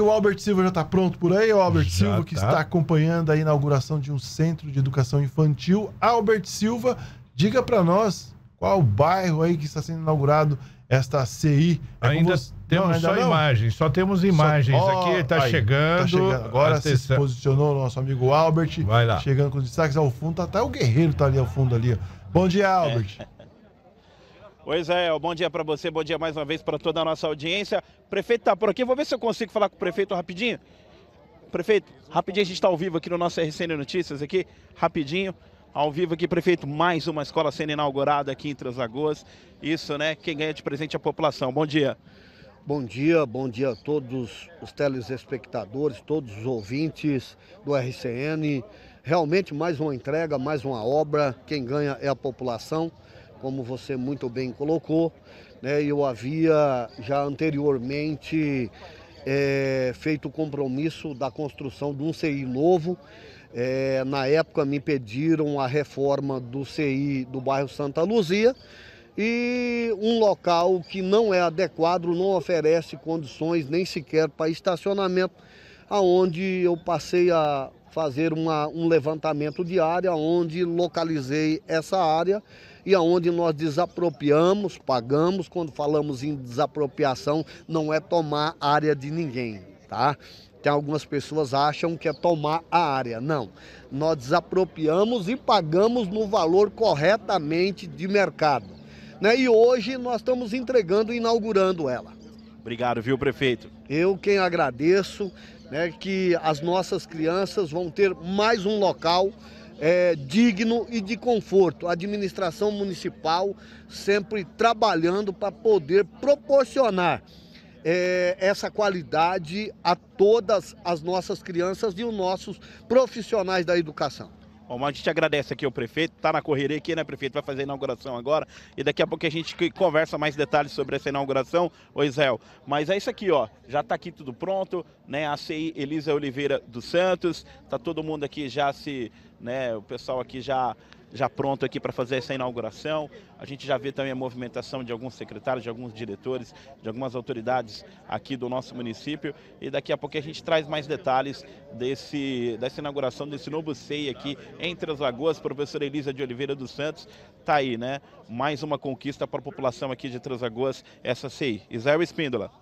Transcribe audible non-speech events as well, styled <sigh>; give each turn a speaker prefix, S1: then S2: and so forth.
S1: O Albert Silva já está pronto por aí, o Albert já Silva, que tá. está acompanhando a inauguração de um centro de educação infantil. Albert Silva, diga para nós qual o bairro aí que está sendo inaugurado esta CI. É ainda temos não, ainda só não. imagens, só temos imagens. Só... Oh, aqui está chegando. Tá chegando. Agora Atenção. se posicionou o nosso amigo Albert. Vai lá. Chegando com os destaques ao fundo. Tá, tá o guerreiro tá ali ao fundo ali. Bom dia, Albert. É. <laughs>
S2: Oi, Zé, bom dia para você, bom dia mais uma vez para toda a nossa audiência. prefeito está por aqui, vou ver se eu consigo falar com o prefeito rapidinho. Prefeito, rapidinho a gente está ao vivo aqui no nosso RCN Notícias aqui, rapidinho. Ao vivo aqui, prefeito, mais uma escola sendo inaugurada aqui em Três Lagoas. Isso, né? Quem ganha de presente é a população. Bom dia.
S3: Bom dia, bom dia a todos os telespectadores, todos os ouvintes do RCN. Realmente mais uma entrega, mais uma obra. Quem ganha é a população como você muito bem colocou. Né? Eu havia já anteriormente é, feito o compromisso da construção de um CI novo. É, na época me pediram a reforma do CI do bairro Santa Luzia e um local que não é adequado, não oferece condições nem sequer para estacionamento, aonde eu passei a fazer uma, um levantamento de área onde localizei essa área e aonde nós desapropriamos, pagamos. Quando falamos em desapropriação, não é tomar área de ninguém, tá? Tem algumas pessoas acham que é tomar a área. Não. Nós desapropriamos e pagamos no valor corretamente de mercado. Né? E hoje nós estamos entregando e inaugurando ela. Obrigado, viu, prefeito? Eu quem agradeço né, que as nossas crianças vão ter mais um local é, digno e de conforto. A administração municipal sempre trabalhando para poder proporcionar é, essa qualidade a todas as nossas crianças e os nossos profissionais da educação. Bom, a
S2: gente agradece aqui ao prefeito, tá na correria aqui, né, prefeito? Vai fazer a inauguração agora e daqui a pouco a gente conversa mais detalhes sobre essa inauguração, ô Israel. Mas é isso aqui, ó, já está aqui tudo pronto, né? A CI Elisa Oliveira dos Santos, tá todo mundo aqui já se, né, o pessoal aqui já já pronto aqui para fazer essa inauguração. A gente já vê também a movimentação de alguns secretários, de alguns diretores, de algumas autoridades aqui do nosso município. E daqui a pouco a gente traz mais detalhes desse, dessa inauguração desse novo SEI aqui entre as lagoas. Professora Elisa de Oliveira dos Santos está aí, né? Mais uma conquista para a população aqui de Translagoas, essa SEI. Israel Espíndola.